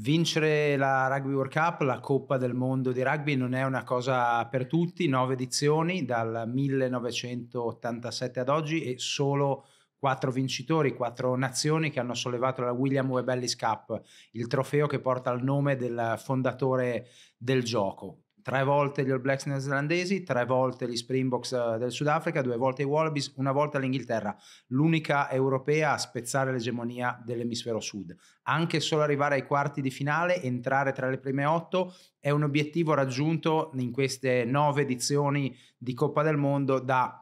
Vincere la Rugby World Cup, la Coppa del Mondo di rugby, non è una cosa per tutti, nove edizioni dal 1987 ad oggi e solo quattro vincitori, quattro nazioni che hanno sollevato la William Webellis Cup, il trofeo che porta il nome del fondatore del gioco tre volte gli All Blacks neozelandesi, tre volte gli Springboks eh, del Sudafrica, due volte i Wallabies, una volta l'Inghilterra, l'unica europea a spezzare l'egemonia dell'emisfero sud. Anche solo arrivare ai quarti di finale, entrare tra le prime otto, è un obiettivo raggiunto in queste nove edizioni di Coppa del Mondo da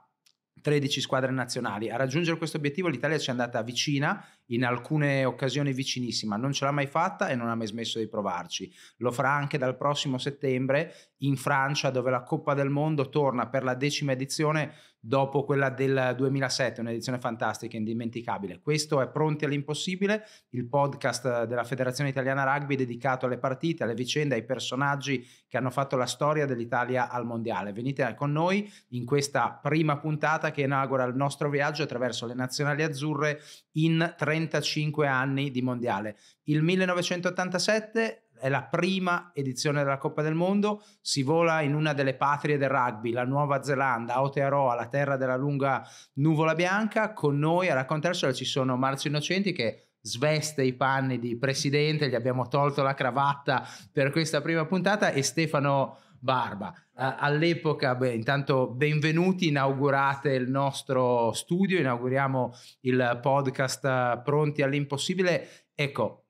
13 squadre nazionali. A raggiungere questo obiettivo l'Italia ci è andata vicina in alcune occasioni vicinissima, non ce l'ha mai fatta e non ha mai smesso di provarci. Lo farà anche dal prossimo settembre in Francia, dove la Coppa del Mondo torna per la decima edizione dopo quella del 2007, un'edizione fantastica, indimenticabile. Questo è Pronti all'impossibile, il podcast della Federazione Italiana Rugby dedicato alle partite, alle vicende, ai personaggi che hanno fatto la storia dell'Italia al Mondiale. Venite con noi in questa prima puntata che inaugura il nostro viaggio attraverso le nazionali azzurre in 30 35 anni di mondiale. Il 1987 è la prima edizione della Coppa del Mondo, si vola in una delle patrie del rugby, la Nuova Zelanda, Aotearoa, la terra della lunga nuvola bianca. Con noi a raccontarsela ci sono Marzio Innocenti che sveste i panni di presidente, gli abbiamo tolto la cravatta per questa prima puntata e Stefano Barba. Uh, all'epoca, beh, intanto benvenuti, inaugurate il nostro studio, inauguriamo il podcast eh, Pronti all'impossibile. Ecco,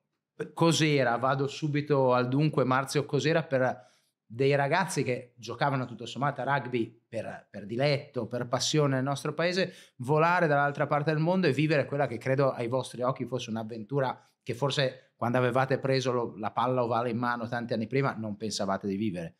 cos'era? Vado subito al dunque, Marzio, cos'era per dei ragazzi che giocavano tutto sommato a rugby per, per, diletto, per passione nel nostro paese, volare dall'altra parte del mondo e vivere quella che credo ai vostri occhi fosse un'avventura che forse quando avevate preso lo, la palla ovale in mano tanti anni prima non pensavate di vivere.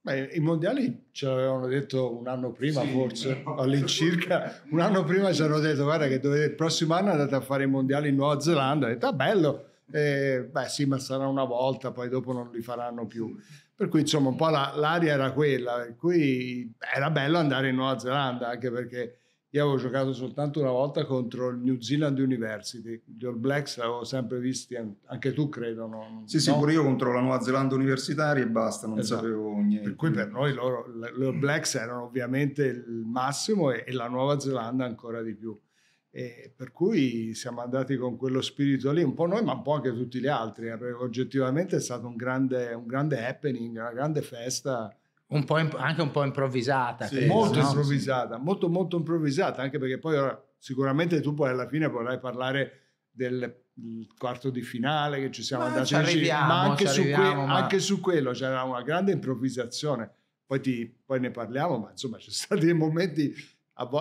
Beh, I mondiali ce l'avevano detto un anno prima, sì, forse no. Eh, all'incirca. Un anno prima ci hanno detto: Guarda, che dovete, il prossimo anno andate a fare i mondiali in Nuova Zelanda. Ho detto: ah, bello, eh, beh, sì, ma sarà una volta, poi dopo non li faranno più. Per cui, insomma, un po' la, l'aria era quella. Per cui era bello andare in Nuova Zelanda anche perché io avevo giocato soltanto una volta contro il New Zealand University, gli All Blacks l'avevo sempre visti, anche tu credo. No? Sì, sì, no? pure io contro la Nuova Zelanda Universitaria e basta, non esatto. sapevo niente. Per cui per noi loro, gli All Blacks erano ovviamente il massimo e, e la Nuova Zelanda ancora di più. E per cui siamo andati con quello spirito lì, un po' noi ma un po' anche tutti gli altri. Eh, oggettivamente è stato un grande, un grande happening, una grande festa un po imp- anche un po' improvvisata. Sì, credo, molto no? improvvisata, sì. molto molto improvvisata, anche perché poi ora, sicuramente tu poi alla fine vorrai parlare del quarto di finale che ci siamo ma andati ci ma, anche su, que- ma... anche su quello c'era una grande improvvisazione. Poi, ti, poi, ne parliamo, ma insomma ci sono stati dei momenti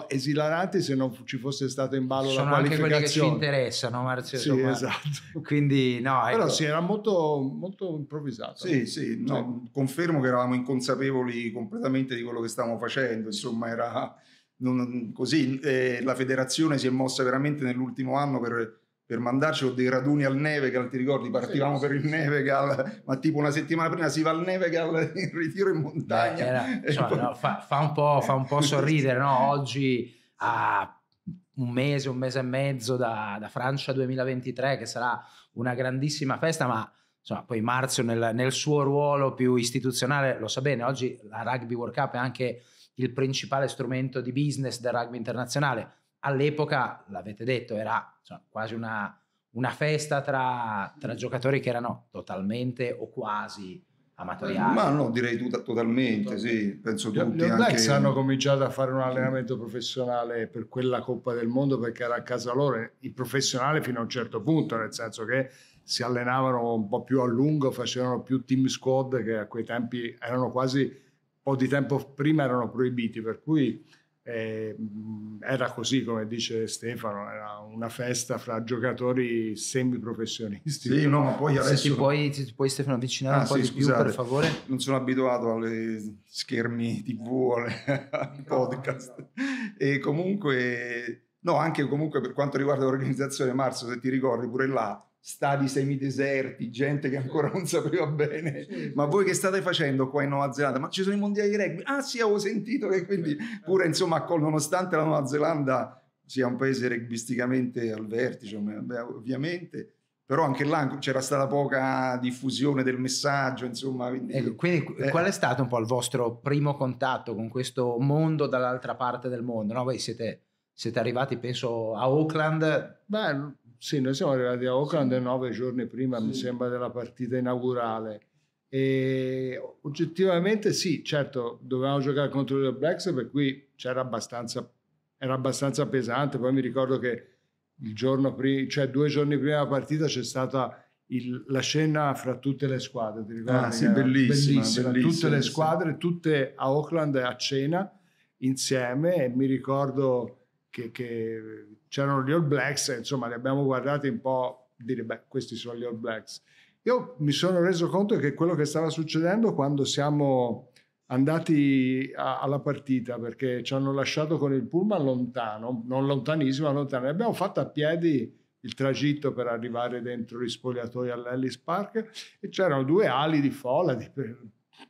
esilaranti se non ci fosse stato in ballo Sono la qualificazione. Sono anche quelli che ci interessano, Marzio. Sì, Tommaso. esatto. Quindi, no, ecco. Però sì, era molto, molto improvvisato. Sì, sì, no, sì, confermo che eravamo inconsapevoli completamente di quello che stavamo facendo, insomma era non, così. Eh, la federazione si è mossa veramente nell'ultimo anno per per mandarci dei raduni al Nevegal, ti ricordi? Partivamo sì, per il Nevegal, ma tipo una settimana prima si va al Nevegal in ritiro in montagna. Era, insomma, cioè, poi... no, fa, fa, un po', fa un po' sorridere, no? Oggi a un mese, un mese e mezzo da, da, Francia 2023, che sarà una grandissima festa, ma insomma, poi Marzio nel, nel suo ruolo più istituzionale lo sa bene, oggi la Rugby World Cup è anche il principale strumento di business del rugby internazionale all'epoca, l'avete detto, era insomma, quasi una, una festa tra, tra, giocatori che erano totalmente o quasi amatoriali. Eh, ma no, direi tutta, totalmente, totalmente, sì, penso gli, tutti. Gli All Blacks hanno cominciato a fare un allenamento professionale per quella Coppa del Mondo perché era a casa loro il professionale fino a un certo punto, nel senso che si allenavano un po' più a lungo, facevano più team squad che a quei tempi erano quasi, un po' di tempo prima erano proibiti, per cui e mm, era così, come dice Stefano, era una festa fra giocatori semiprofessionisti. Sì, no, ma poi adesso... Se ti puoi, ti puoi Stefano avvicinare ah, un po' sì, di scusate, più, per favore? Non sono abituato agli schermi tv, ai podcast. E comunque... No, anche comunque per quanto riguarda l'organizzazione, Marzo, se ti ricordi, pure là stadi semideserti, gente che ancora non sapeva bene, ma voi che state facendo qua in Nuova Zelanda? Ma ci sono i mondiali di rugby? Ah sì, avevo sentito che quindi pure insomma, nonostante la Nuova Zelanda sia un paese rugbisticamente al vertice, ovviamente, però anche là c'era stata poca diffusione del messaggio, insomma. Quindi, ecco, quindi eh. qual è stato un po' il vostro primo contatto con questo mondo dall'altra parte del mondo? No? Voi siete, siete arrivati, penso, a Auckland, beh, sì, noi siamo arrivati a Oakland sì. nove giorni prima, sì. mi sembra, della partita inaugurale. E oggettivamente sì, certo, dovevamo giocare contro le Blacks per cui c'era abbastanza, era abbastanza pesante. Poi mi ricordo che il giorno prima, cioè due giorni prima della partita c'è stata il, la scena fra tutte le squadre, ti ricordi? Ah, sì, bellissima, bellissima, bellissima, tutte le squadre, tutte a Oakland a cena insieme e mi ricordo che, che c'erano gli All Blacks, e insomma li abbiamo guardati un po' dire, beh, questi sono gli All Blacks. Io mi sono reso conto che quello che stava succedendo quando siamo andati a, alla partita, perché ci hanno lasciato con il pullman lontano, non lontanissimo, ma lontano, e abbiamo fatto a piedi il tragitto per arrivare dentro gli spogliatoi all'Ellis Park e c'erano due ali di folla di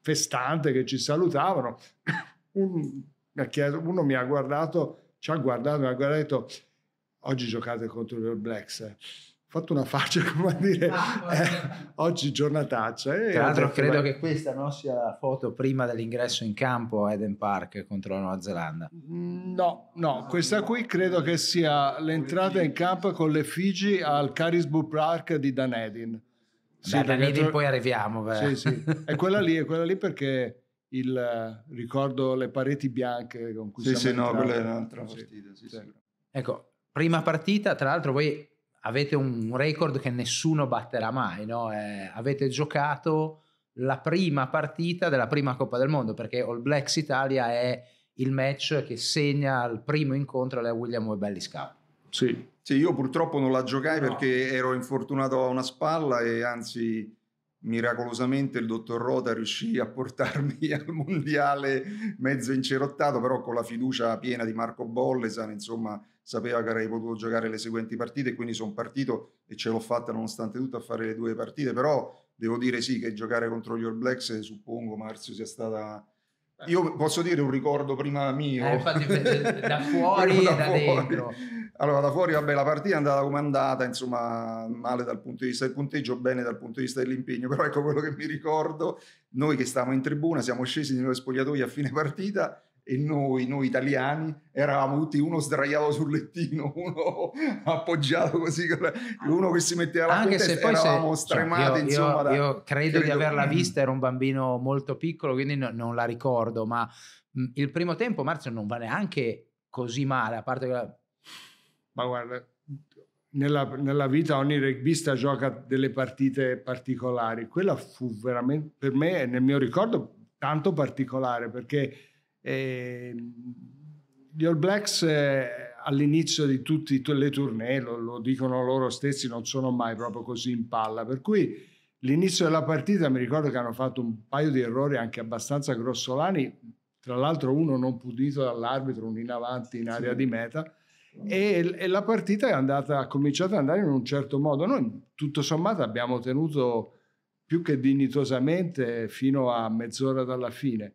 festante che ci salutavano. Un, uno mi ha guardato ci ha guardato, mi ha e ha detto oggi giocate contro gli All Blacks. Eh. Ho fatto una faccia come a dire ah, eh, oggi giornataccia. e Tra l'altro detto, credo ma... che questa non sia la foto prima dell'ingresso in campo a Eden Park contro la Nuova Zelanda. No, no, questa qui credo che sia l'entrata in campo con le Figi al Carisbu Park di Dan Edin. Sì, da Dan Edin tro... poi arriviamo. Beh. Sì, sì. E quella lì, è quella lì perché il, eh, ricordo le pareti bianche con cui sì, siamo sì, no, quella era un'altra partita. Sì, sì, ecco, prima partita, tra l'altro voi avete un record che nessuno batterà mai, no? eh, avete giocato la prima partita della prima Coppa del Mondo, perché All Blacks Italia è il match che segna il primo incontro alla William Webellis Cup. Sì. sì. io purtroppo non la giocai no. perché ero infortunato a una spalla e anzi miracolosamente il dottor Rota riuscì a portarmi al mondiale mezzo incerottato, però con la fiducia piena di Marco Bollesan, insomma, sapeva che avrei potuto giocare le seguenti partite, quindi sono partito e ce l'ho fatta nonostante tutto a fare le due partite, però devo dire sì che giocare contro gli All Blacks, eh, suppongo Marzio sia stata eh. Io posso dire un ricordo prima mio. Eh, infatti, da fuori da, da fuori. dentro. Allora, da fuori, vabbè, la partita è andata come andata, insomma, male dal punto di vista del punteggio, bene dal punto di vista dell'impegno, però ecco quello che mi ricordo, noi che stavamo in tribuna, siamo scesi nello spogliatoio a fine partita, e noi, noi italiani, eravamo tutti uno sdraiato sul lettino, uno appoggiato così, uno che si metteva la Anche se poi eravamo se, cioè, stremati. Cioè, io, insomma, io, da, io credo, credo, di averla mm. vista, ero un bambino molto piccolo, quindi no, non la ricordo, ma mh, mm, il primo tempo Marzio non va neanche così male, a parte che... Ma guarda, nella, nella, vita ogni rugbista gioca delle partite particolari. Quella fu veramente, per me, nel mio ricordo, tanto particolare perché e ehm, gli All Blacks eh, all'inizio di tutte le tournée, lo, lo, dicono loro stessi, non sono mai proprio così in palla, per cui l'inizio della partita mi ricordo che hanno fatto un paio di errori anche abbastanza grossolani, tra l'altro uno non pulito dall'arbitro, un in avanti in area sì. di meta, e, e la partita è andata, ha cominciato ad andare in un certo modo. Noi tutto sommato abbiamo tenuto più che dignitosamente fino a mezz'ora dalla fine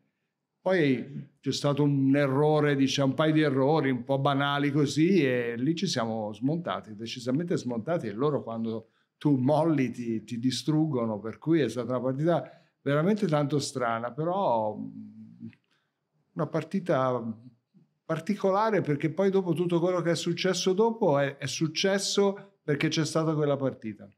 poi c'è stato un errore, diciamo, un paio di errori un po' banali così e lì ci siamo smontati, decisamente smontati e loro quando tu molli ti, ti distruggono, per cui è stata una partita veramente tanto strana, però una partita particolare perché poi dopo tutto quello che è successo dopo è, è successo perché c'è stata quella partita.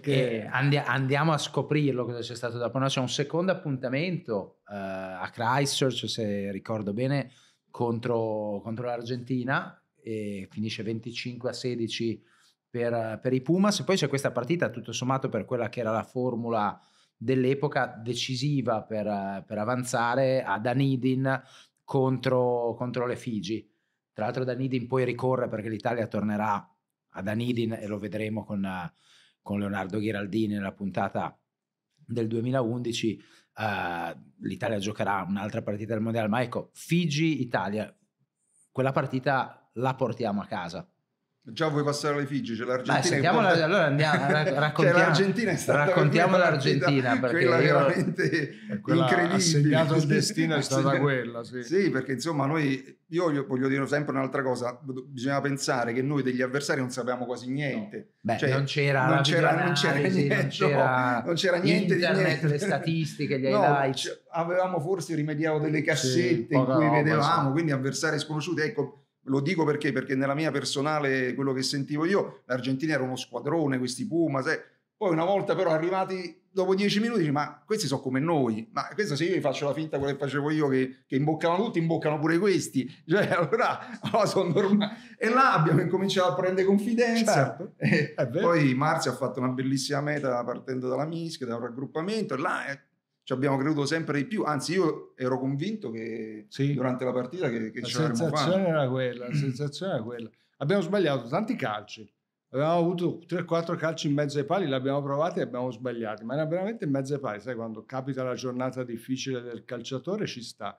Perché... Andi- andiamo a scoprirlo cosa c'è stato dopo. No, c'è un secondo appuntamento uh, a Christchurch, se ricordo bene, contro, contro l'Argentina e finisce 25 a 16 per, per, i Pumas. E poi c'è questa partita, tutto sommato, per quella che era la formula dell'epoca decisiva per, per avanzare ad Anidin contro, contro le Figi. Tra l'altro, Danidin poi ricorre perché l'Italia tornerà ad Anidin e lo vedremo con con Leonardo Ghiraldini nella puntata del 2011 eh, l'Italia giocherà un'altra partita del mondiale ma ecco Figi-Italia quella partita la portiamo a casa Già vuoi passare alle Figi, c'è l'Argentina. Beh, la, allora andiamo, cioè, raccontiamo, cioè l'Argentina è stata raccontiamo l'Argentina, perché quella io... veramente quella incredibile. Ha il destino è stata quella, sì. sì. perché insomma noi, io voglio dire sempre un'altra cosa, bisogna pensare che noi degli avversari non sapevamo quasi niente. No. Beh, cioè, non c'era non c'era, non c'era niente, non c'era, no, non c'era niente internet, niente. le statistiche, gli highlights. No, cioè, avevamo forse rimediato delle cassette sì, in cui vedevamo, so. quindi avversari sconosciuti, ecco lo dico perché? Perché nella mia personale, quello che sentivo io, l'Argentina era uno squadrone, questi Puma, Eh. Poi una volta però arrivati dopo dieci minuti, dici, ma questi sono come noi. Ma questo se io faccio la finta quella che facevo io, che, che imboccano tutti, imboccano pure questi. Cioè, allora, allora sono normali. E là abbiamo incominciato a prendere confidenza. Certo. E, eh, poi Marzio ha fatto una bellissima meta partendo dalla mischia, da un raggruppamento. E là... È, eh, ci abbiamo creduto sempre di più, anzi io ero convinto che sì. durante la partita che, che la sensazione era quella, la mm. sensazione era quella. Abbiamo sbagliato tanti calci, avevamo avuto 3-4 calci in mezzo ai pali, li abbiamo provati e abbiamo sbagliati, ma era veramente in mezzo ai pali, sai quando capita la giornata difficile del calciatore ci sta.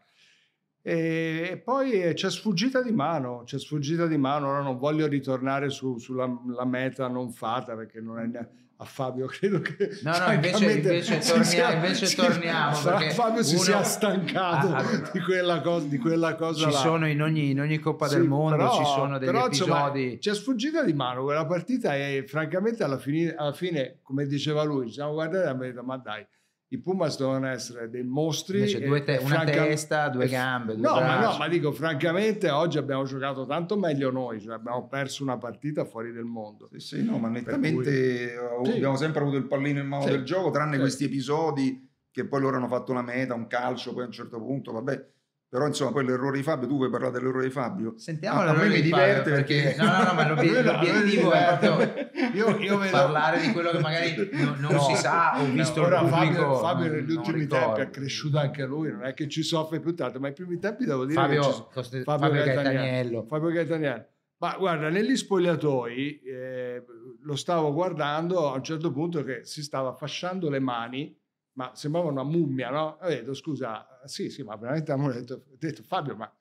E, e poi eh, c'è sfuggita di mano, c'è sfuggita di mano, ora non voglio ritornare su, sulla meta non fatta perché non è neanche a Fabio credo che no no invece, invece, tornia, sia, invece ci, torniamo Fabio si sia stancato ah, ah, di, quella cosa, di quella cosa ci là. sono in ogni, in ogni Coppa sì, del Mondo però, ci sono degli però, episodi ci è sfuggita di mano quella partita e francamente alla fine, alla fine come diceva lui ci siamo guardati e abbiamo detto ma dai i Pumas dovevano essere dei mostri. Invece due te- una francam- testa, due gambe. Due no, ma no, ma dico francamente, oggi abbiamo giocato tanto meglio noi, cioè abbiamo perso una partita fuori del mondo. Sì, sì no, ma nettamente cui... Eh, abbiamo sempre avuto il pallino in mano sì. del gioco, tranne questi episodi che poi loro hanno fatto una meta, un calcio, poi a un certo punto, vabbè, però insomma, poi l'errore di Fabio, tu vuoi parlare dell'errore di Fabio? Sentiamo ah, A me mi diverte perché... No, no, no, ma l'obiettivo eh, è proprio io, io vedo... parlare di quello che magari non, non no, si sa, ho visto no, ora Fabio, Fabio negli ultimi tempi è cresciuto anche lui, non è che ci soffre più tanto, ma i primi tempi devo dire Fabio, ci... Coste... Fabio, Fabio Gaetaniello. Fabio Gaetaniello. Ma guarda, negli spogliatoi eh, lo stavo guardando a un certo punto che si stava fasciando le mani ma sembrava una mummia, no? Ho detto, scusa, sì, sì, ma veramente hanno detto, detto Fabio, ma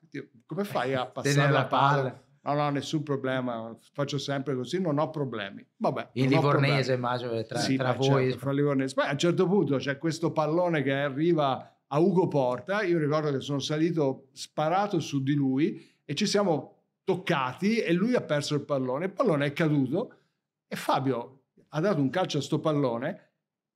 come fai a passare la palla? No, no, nessun problema, faccio sempre così, non ho problemi. Vabbè, il Livornese, immagino, tra, sì, tra voi. Certo, fra Livornese. Poi a un certo punto c'è questo pallone che arriva a Ugo Porta, io ricordo che sono salito sparato su di lui e ci siamo toccati e lui ha perso il pallone, il pallone è caduto e Fabio ha dato un calcio a sto pallone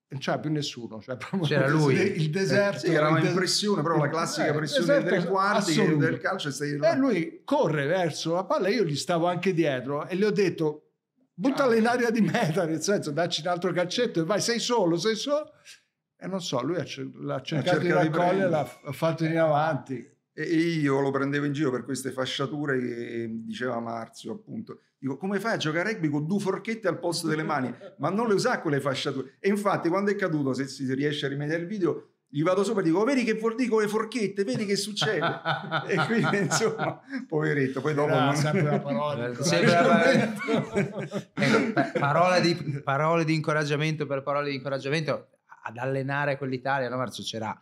non c'era più nessuno. Cioè c'era lui. Il eh, deserto. Eh, sì, era una des- pressione, proprio la classica eh, pressione dei esatto, tre quarti del calcio. Sei... E lui corre verso la palla, io gli stavo anche dietro e le ho detto buttala ah. in aria di meta, nel senso dacci un altro calcetto e vai, sei solo, sei solo. E non so, lui l'ha cercato di raccogliere, l'ha fatto in avanti. E io lo prendevo in giro per queste fasciature che diceva Marzio, appunto. Dico, come fai a giocare a rugby con due forchette al posto delle mani? Ma non le usa quelle fasciature. E infatti, quando è caduto, se si riesce a rimediare il video, gli vado sopra e dico oh, vedi che vuol dire con le forchette vedi che succede e quindi insomma poveretto poi dopo non... sempre la parola, sempre la parola. Ecco, parole, di, parole di incoraggiamento per parole di incoraggiamento ad allenare quell'Italia no Marzo, c'era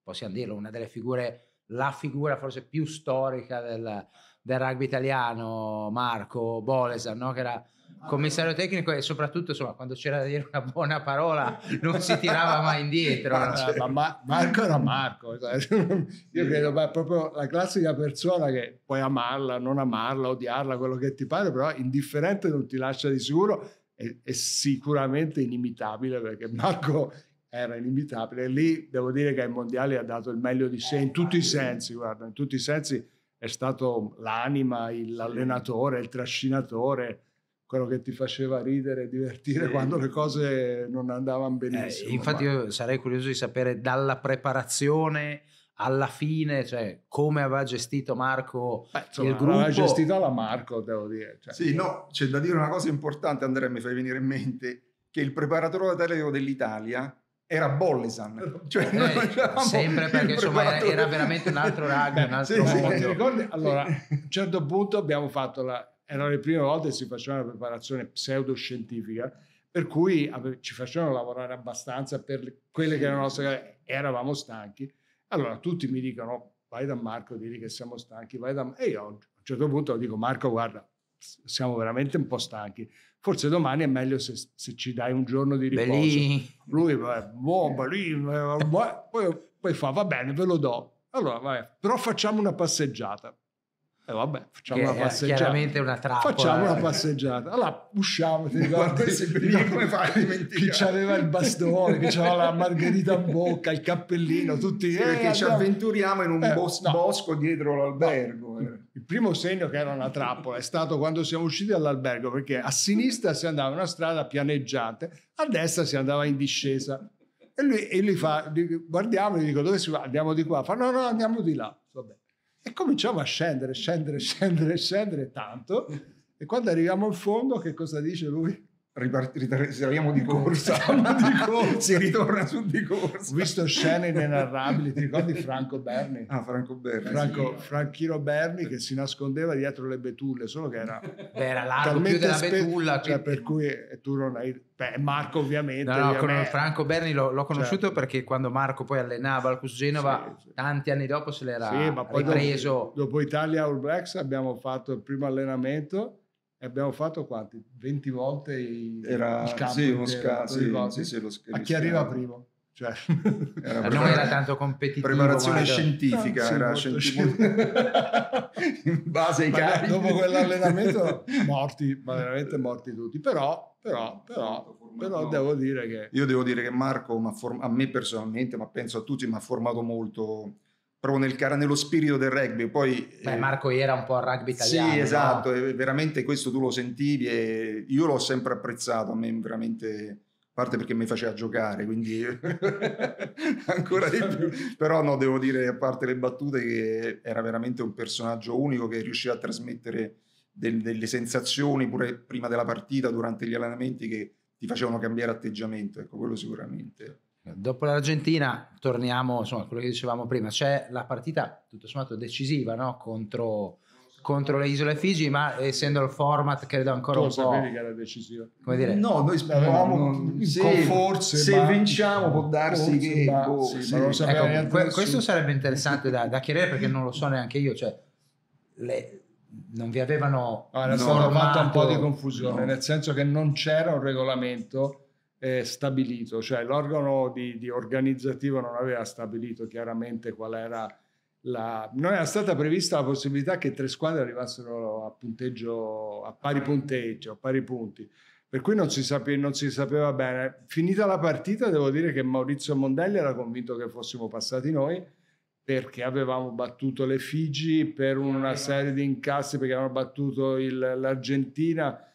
possiamo dirlo una delle figure la figura forse più storica del, del rugby italiano, Marco Bolesan, no? che era commissario tecnico e soprattutto insomma, quando c'era da dire una buona parola non si tirava mai indietro. ma, cioè, ma, ma Marco era Marco, cioè, io credo ma proprio la classica persona che puoi amarla, non amarla, odiarla, quello che ti pare, però indifferente non ti lascia di sicuro, è, è sicuramente inimitabile perché Marco era inimitabile. Lì devo dire che ai mondiali ha dato il meglio di sé in eh, tutti i sensi, guarda, in tutti i sensi è stato l'anima, il, l'allenatore, il trascinatore, quello che ti faceva ridere e divertire sì. quando le cose non andavano eh, benissimo. Eh, infatti ma... io sarei curioso di sapere dalla preparazione alla fine, cioè, come aveva gestito Marco Beh, insomma, il gruppo. L'aveva gestito la Marco, devo dire. Cioè. Sì, no, c'è da dire una cosa importante, Andrea, mi fai venire in mente, che il preparatore atletico dell'Italia era Bollisan. Cioè, eh, diciamo. sempre perché insomma, era, era, veramente un altro ragno, un altro sì, mondo. Sì, ricordi, allora, a un certo punto abbiamo fatto la... Erano le prime volte che si faceva una preparazione pseudoscientifica, per cui ci facevano lavorare abbastanza per quelle che erano le nostre... Eravamo stanchi. Allora tutti mi dicono, vai da Marco, digli che siamo stanchi, vai da... E io a un certo punto dico, Marco, guarda, siamo veramente un po' stanchi forse domani è meglio se, se ci dai un giorno di riposo. Belì. Lui va, buono, belì, poi, poi fa, va bene, ve lo do. Allora, vabbè, però facciamo una passeggiata. E eh vabbè, facciamo che una passeggiata. Chiaramente una trappola. Facciamo una passeggiata. Allora usciamo, ti ricordi? Guarda, come fai a dimenticare? Chi c'aveva il bastone, che c'aveva la margherita in bocca, il cappellino, tutti... Sì, eh, perché andiamo. ci avventuriamo in un eh, bos- no. bosco dietro l'albergo il primo segno che era una trappola è stato quando siamo usciti dall'albergo perché a sinistra si andava una strada pianeggiante, a destra si andava in discesa. E lui, e lui fa, guardiamo, gli dico dove si va? Andiamo di qua. Fa no, no, andiamo di là. Vabbè. E cominciamo a scendere, scendere, scendere, scendere tanto. E quando arriviamo al fondo, che cosa dice lui? risaliamo di corsa, di corsa. si ritorna su di corsa. Ho visto scene inenarrabili, ti ricordi Franco Berni? Ah, Franco Berni. Franco, sì. Franchino Berni che si nascondeva dietro le betulle, solo che era... Beh, era largo più della spe- betulla. Cioè, quindi... per cui eh, tu non hai... Beh, Marco ovviamente... No, no, con Franco Berni l'ho, l'ho conosciuto certo. perché quando Marco poi allenava al Cus Genova, sì, sì. tanti anni dopo se l'era sì, ma poi ripreso. Dopo, dopo Italia All Blacks abbiamo fatto il primo allenamento e abbiamo fatto quanti? 20 volte i, era, il campo sì, intero, sca, sì, sì, lo sc- a chi arriva primo. Cioè, era eh, non era tanto competitivo. Preparazione scientifica, no, era scientifica. in base ai cari. Dopo quell'allenamento morti, ma veramente morti tutti. Però, però, però, però devo dire che... Io devo dire che Marco a me personalmente, ma penso a tutti, mi ha formato molto proprio nel, nello spirito del rugby. Poi, Beh, eh, Marco era un po' al rugby italiano. Sì, esatto, no? veramente questo tu lo sentivi e io l'ho sempre apprezzato, a me veramente a parte perché mi faceva giocare, quindi ancora di più. Però no, devo dire, a parte le battute, che era veramente un personaggio unico che riusciva a trasmettere del, delle sensazioni pure prima della partita, durante gli allenamenti, che ti facevano cambiare atteggiamento, ecco, quello sicuramente. Dopo l'Argentina torniamo insomma, a quello che dicevamo prima, c'è la partita tutto sommato decisiva no? contro, contro, le isole Figi, ma essendo il format credo ancora tu un po'... sapevi che era decisiva? Come dire? No, noi speravamo no, se, con forze, se ma, vinciamo può darsi forse, che... Ma, boh, sì, sì, ecco, que- questo sarebbe interessante da, da, chiarire perché non lo so neanche io, cioè le, non vi avevano... Allora, ah, formato, fatto un po' di confusione, no. nel senso che non c'era un regolamento eh, stabilito, cioè l'organo di, di organizzativo non aveva stabilito chiaramente qual era la... Non era stata prevista la possibilità che tre squadre arrivassero a punteggio, a pari punteggio, a pari punti per cui non si, sape- non si, sapeva bene. Finita la partita, devo dire che Maurizio Mondelli era convinto che fossimo passati noi perché avevamo battuto le Figi per una serie di incassi, perché avevano battuto il, l'Argentina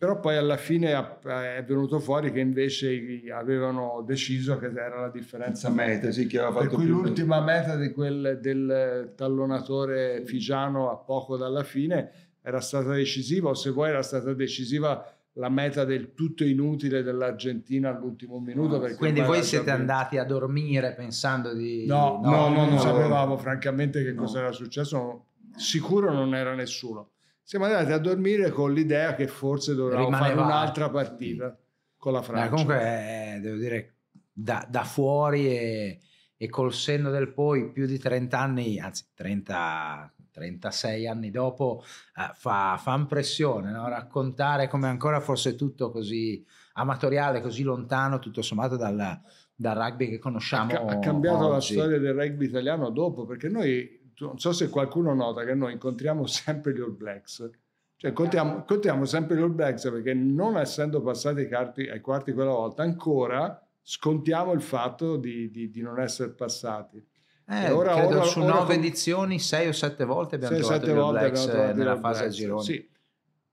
però poi alla fine è venuto fuori che invece avevano deciso che era la differenza meta, sì, che per cui l'ultima meta quel, del tallonatore Figiano a poco dalla fine era stata decisiva o se vuoi era stata decisiva la meta del tutto inutile dell'Argentina all'ultimo minuto. No, quindi voi siete andati a dormire pensando di... No, no, no, no non no, sapevamo francamente che cosa era successo, sicuro non era nessuno siamo andati a dormire con l'idea che forse dovremmo Rimanevate. fare un'altra partita con la Francia. Beh, comunque, eh, devo dire, da, da fuori e, e, col senno del poi, più di 30 anni, anzi 30, 36 anni dopo, eh, fa, fa, impressione no? raccontare come ancora fosse tutto così amatoriale, così lontano, tutto sommato dal, dal rugby che conosciamo. Ha, ha cambiato oggi. la storia del rugby italiano dopo, perché noi non so se qualcuno nota che noi incontriamo sempre gli All Blacks, cioè contiamo, contiamo sempre gli All Blacks perché non essendo passati ai, quarti, ai quarti quella volta, ancora scontiamo il fatto di, di, di non essere passati. Eh, ora, credo ora, su ora, nove edizioni, sei o sette volte abbiamo sei, trovato gli All Blacks nella fase a gironi. Sì.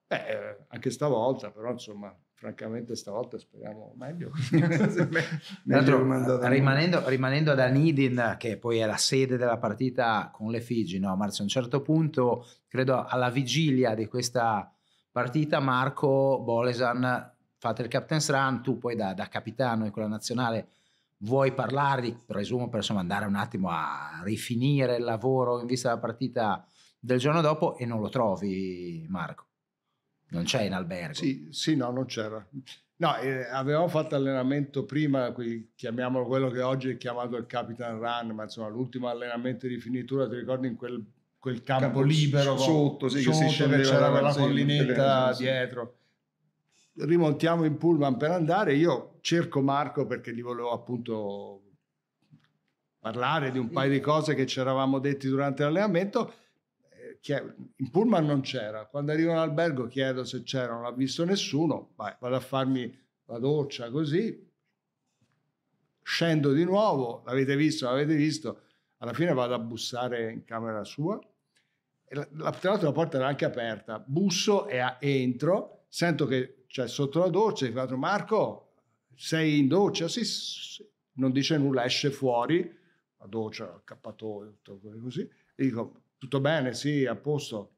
Beh, anche stavolta, però insomma, francamente stavolta speriamo meglio. meglio eh, rimanendo, rimanendo, ad Anidin, che poi è la sede della partita con le Figi, no? Marzio, a un certo punto, credo alla vigilia di questa partita, Marco Bolesan fate il captain's run, tu poi da, da capitano in quella nazionale vuoi parlargli, presumo per insomma, andare un attimo a rifinire il lavoro in vista della partita del giorno dopo e non lo trovi Marco. Non c'è in albergo? Sì, sì no, non c'era. No, eh, avevamo fatto allenamento prima, qui, chiamiamolo quello che oggi è chiamato il Capitan Run, ma insomma l'ultimo allenamento di finitura, ti ricordi in quel, quel campo, campo, libero sotto, sì, sotto, che sotto c'era quella collinetta sì, dietro. Rimontiamo in pullman per andare, io cerco Marco perché gli volevo appunto parlare di un paio di cose che ci eravamo detti durante l'allenamento in pullman non c'era, quando arrivo in albergo chiedo se c'era, non ha visto nessuno, vai, vado a farmi la doccia così, scendo di nuovo, l'avete visto, l'avete visto, alla fine vado a bussare in camera sua, la, la, tra l'altro la porta era anche aperta, busso e, a, entro, sento che c'è cioè, sotto la doccia, dico Marco sei in doccia? Sì, sì, non dice nulla, esce fuori, la doccia, accappatoio, tutto così, e dico tutto bene, sì, a posto.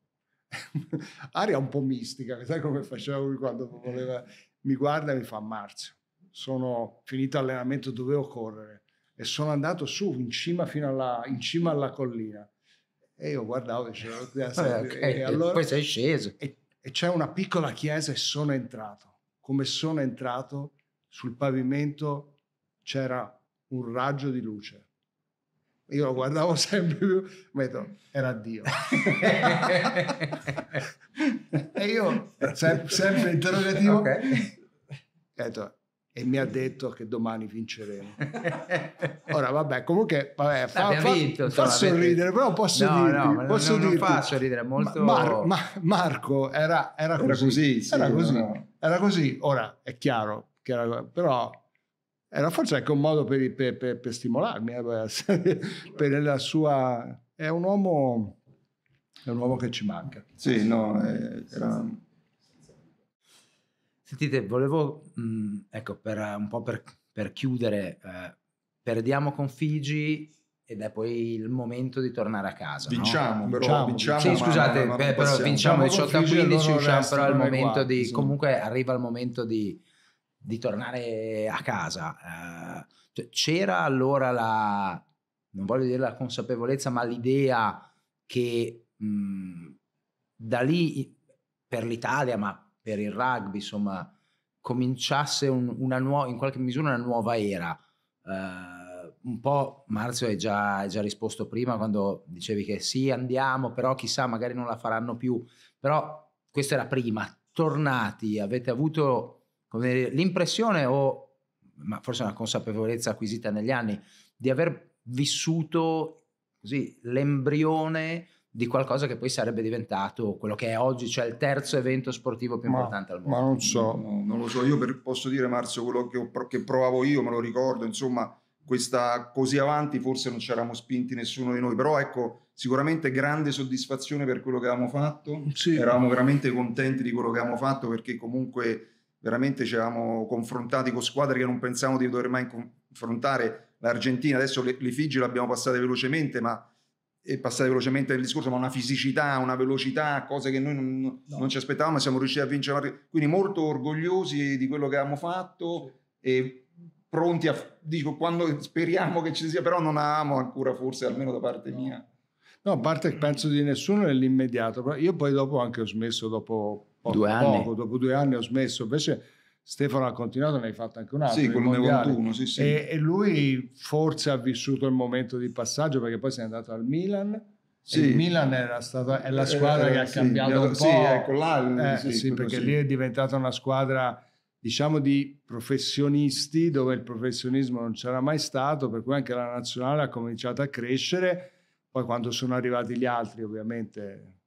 Aria un po' mistica, sai come faceva lui quando voleva, mi guarda e mi fa Marzio, sono finito l'allenamento, dovevo correre e sono andato su in cima, fino alla, in cima alla collina e io guardavo e dicevo, ah, okay. e allora, poi sei sceso e, e c'è una piccola chiesa e sono entrato come sono entrato sul pavimento c'era un raggio di luce io lo guardavo sempre più, ma detto, era Dio. e io, se, sempre interrogativo, okay. detto, e mi ha detto che domani vinceremo. Ora, vabbè, comunque vabbè, fa, fa, vinto, fa sorridere, però posso no, dirti... No, posso non, dirti, non fa sorridere, molto... Mar, ma, Marco era, era, così. Era così, sì, era, così. No? era così. Ora, è chiaro, che era, però era eh, forse anche un modo per, per, per, per stimolarmi, eh, per la sua... È un uomo è un uomo che ci manca. Sì, no, era... Sentite, volevo, mm, ecco, per, un po' per, per chiudere, eh, perdiamo con Figi ed è poi il momento di tornare a casa. Vinciamo, no? però, vinciamo. vinciamo sì, scusate, ma, ma beh, però vinciamo 18 a 15, usciamo però al momento guardi, di... Sì. Comunque arriva il momento di di tornare a casa. Eh, cioè, c'era allora la, non voglio dire la consapevolezza, ma l'idea che mh, da lì per l'Italia, ma per il rugby, insomma, cominciasse un, una nuova, in qualche misura una nuova era. Eh, un po' Marzio hai già, già, risposto prima quando dicevi che sì, andiamo, però chissà, magari non la faranno più. Però questo era prima. Tornati, avete avuto come l'impressione o ma forse una consapevolezza acquisita negli anni di aver vissuto così l'embrione di qualcosa che poi sarebbe diventato quello che è oggi, cioè il terzo evento sportivo più ma, importante al mondo. Ma non so, no, non lo so, io per, posso dire Marzio quello che, ho, che provavo io, me lo ricordo, insomma, questa così avanti forse non ci eravamo spinti nessuno di noi, però ecco, sicuramente grande soddisfazione per quello che avevamo fatto, sì. eravamo veramente contenti di quello che avevamo fatto perché comunque veramente ci eravamo confrontati con squadre che non pensavamo di dover mai confrontare. L'Argentina, adesso le, le Figi l'abbiamo passata velocemente, ma è passata velocemente nel discorso, ma una fisicità, una velocità, cose che noi non, no. non ci aspettavamo siamo riusciti a vincere. Quindi molto orgogliosi di quello che abbiamo fatto sì. e pronti a... Dico, quando speriamo che ci sia, però non avevamo ancora forse, almeno da parte no. mia. No, a parte penso di nessuno nell'immediato, però io poi dopo anche ho smesso dopo due anni. Poco, dopo due anni ho smesso. Invece Stefano ha continuato, ne hai fatto anche un altro. Sì, con il 91, sì, sì. E, e, lui forse ha vissuto il momento di passaggio perché poi si è andato al Milan. Sì. Il Milan era stata, è la eh, squadra eh, che ha sì, cambiato un sì, po'. Sì, ecco là. Eh, sì, sì perché lì è diventata una squadra diciamo di professionisti dove il professionismo non c'era mai stato per cui anche la nazionale ha cominciato a crescere poi quando sono arrivati gli altri ovviamente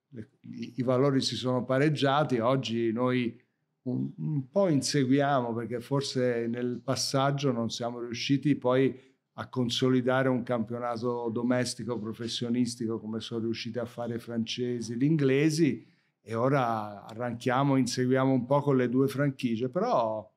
i valori si sono pareggiati, oggi noi un, un, po' inseguiamo perché forse nel passaggio non siamo riusciti poi a consolidare un campionato domestico professionistico come sono riusciti a fare i francesi, gli inglesi e ora arranchiamo, inseguiamo un po' con le due franchigie, però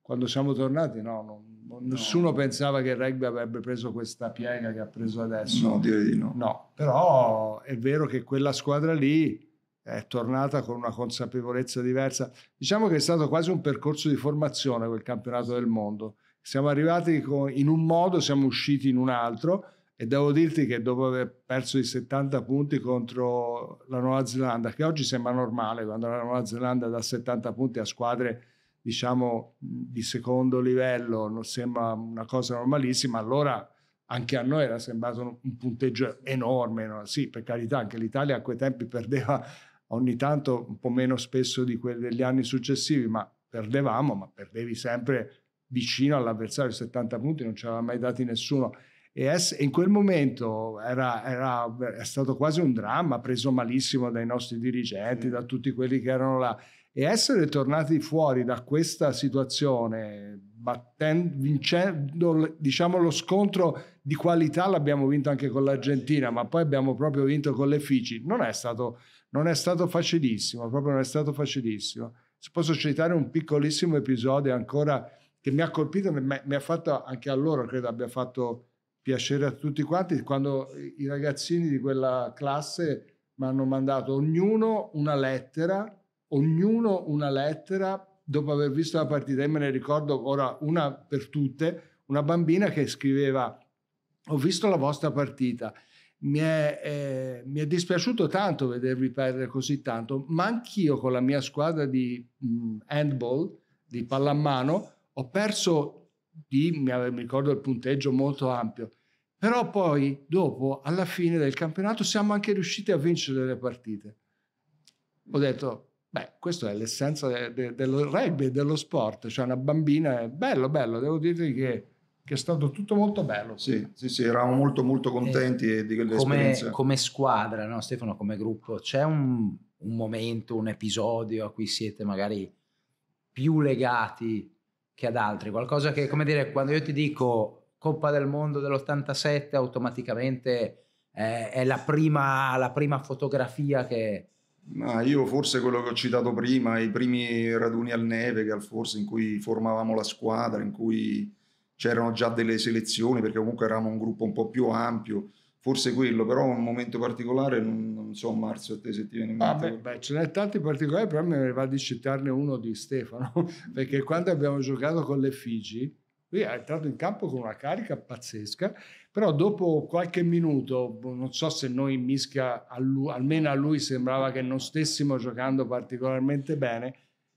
quando siamo tornati no, non, No. Nessuno pensava che il rugby avrebbe preso questa piega che ha preso adesso. No, direi di no. No, però è vero che quella squadra lì è tornata con una consapevolezza diversa. Diciamo che è stato quasi un percorso di formazione quel campionato del mondo. Siamo arrivati in un modo, siamo usciti in un altro e devo dirti che dopo aver perso i 70 punti contro la Nuova Zelanda, che oggi sembra normale quando la Nuova Zelanda dà 70 punti a squadre diciamo di secondo livello non sembra una cosa normalissima, allora anche a noi era sembrato un punteggio enorme, no? sì per carità anche l'Italia a quei tempi perdeva ogni tanto un po' meno spesso di quelli degli anni successivi, ma perdevamo, ma perdevi sempre vicino all'avversario, 70 punti non ci aveva mai dati nessuno. E in quel momento era, era, è stato quasi un dramma, preso malissimo dai nostri dirigenti, da tutti quelli che erano là e essere tornati fuori da questa situazione battendo, vincendo diciamo lo scontro di qualità l'abbiamo vinto anche con l'Argentina ma poi abbiamo proprio vinto con le Fici non è stato, non è stato facilissimo proprio non è stato facilissimo se posso citare un piccolissimo episodio ancora che mi ha colpito mi, ha fatto anche a loro credo abbia fatto piacere a tutti quanti quando i ragazzini di quella classe mi hanno mandato ognuno una lettera ognuno una lettera dopo aver visto la partita. E me ne ricordo ora una per tutte, una bambina che scriveva ho visto la vostra partita. Mi è, eh, mi è, dispiaciuto tanto vedervi perdere così tanto, ma anch'io con la mia squadra di mh, mm, handball, di pallamano, ho perso, di, mi ricordo il punteggio molto ampio, però poi dopo, alla fine del campionato, siamo anche riusciti a vincere le partite. Ho detto, Beh, questa è l'essenza de, de, del rugby, dello sport. Cioè una bambina, è bello, bello, devo dirti che, che, è stato tutto molto bello. Sì, sì, sì eravamo molto, molto eh, contenti eh, di quell'esperienza. Come, come squadra, no, Stefano, come gruppo, c'è un, un momento, un episodio a cui siete magari più legati che ad altri? Qualcosa che, come dire, quando io ti dico Coppa del Mondo dell'87, automaticamente eh, è la prima, la prima fotografia che ma io forse quello che ho citato prima, i primi raduni al Nevegal, forse in cui formavamo la squadra, in cui c'erano già delle selezioni, perché comunque eravamo un gruppo un po' più ampio, forse quello, però un momento particolare, non, non so Marzio a te se ti viene in ah, mente. Ah, beh, beh, ce n'è tanti particolari, però mi va di citarne uno di Stefano, perché quando abbiamo giocato con le Figi, lui è entrato in campo con una carica pazzesca però dopo qualche minuto, boh, non so se noi in mischia, almeno a lui sembrava che non stessimo giocando particolarmente bene,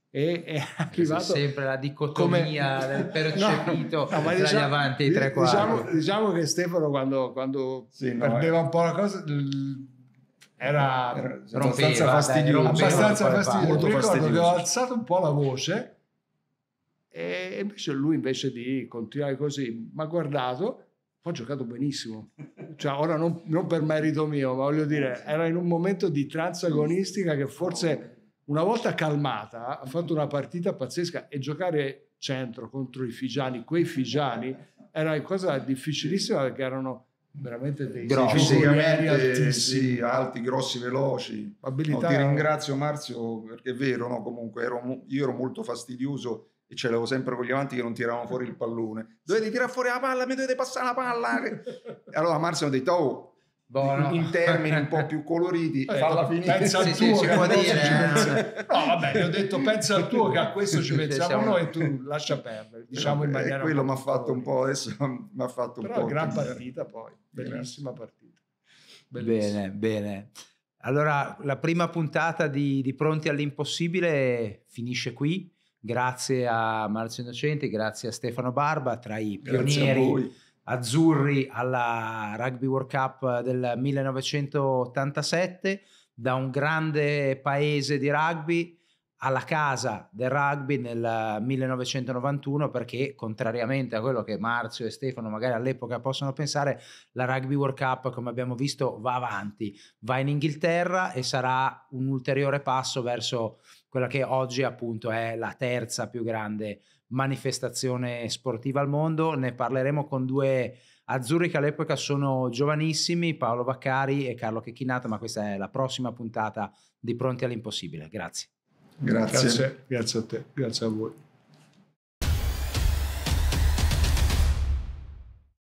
e è arrivato C'è sempre la dicotomia come... del percepito no, no, ma diciamo, tra gli diciamo avanti e i tre quarti diciamo, diciamo, che Stefano quando, quando sì, perdeva eh. un po' la cosa era rompeva, abbastanza fastidioso dai, rompeva, abbastanza fastidioso ricordo fastidioso. che ho alzato un po' la voce e invece lui invece di continuare così mi ha guardato ha giocato benissimo. Cioè, ora non, non, per merito mio, ma voglio dire, era in un momento di tranza agonistica che forse una volta calmata ha fatto una partita pazzesca e giocare centro contro i Figiani, quei Figiani, era una cosa difficilissima perché erano veramente dei fisicamente altissimi. sì, alti, grossi, veloci. No, ti ringrazio Marzio perché è vero, no? comunque ero, io ero molto fastidioso e ce l'avevo sempre con gli avanti che non tiravano fuori il pallone. Dovete tirare fuori la palla, mi dovete passare la palla. allora Marzio ha detto, oh, Buono. in termini un po' più coloriti eh, falla eh, finire pensa al tuo sì, che a dire, eh. no vabbè gli ho detto pensa al tuo che a questo ci pensiamo noi e tu lascia perdere eh, diciamo in eh, maniera eh, quello mi ha fatto un po' adesso mi ha fatto un però po' gran ridere. partita poi bellissima Grazie. partita bellissima. bene bene allora la prima puntata di, di Pronti all'impossibile finisce qui Grazie a Marzio Innocenti, grazie a Stefano Barba, tra i pionieri azzurri alla Rugby World Cup del 1987, da un grande paese di rugby alla casa del rugby nel 1991 perché contrariamente a quello che Marzio e Stefano magari all'epoca possono pensare la Rugby World Cup come abbiamo visto va avanti va in Inghilterra e sarà un ulteriore passo verso quella che oggi appunto è la terza più grande manifestazione sportiva al mondo. Ne parleremo con due azzurri che all'epoca sono giovanissimi, Paolo Vaccari e Carlo Checchinata, ma questa è la prossima puntata di Pronti all'impossibile. Grazie, grazie, grazie a te, grazie a voi.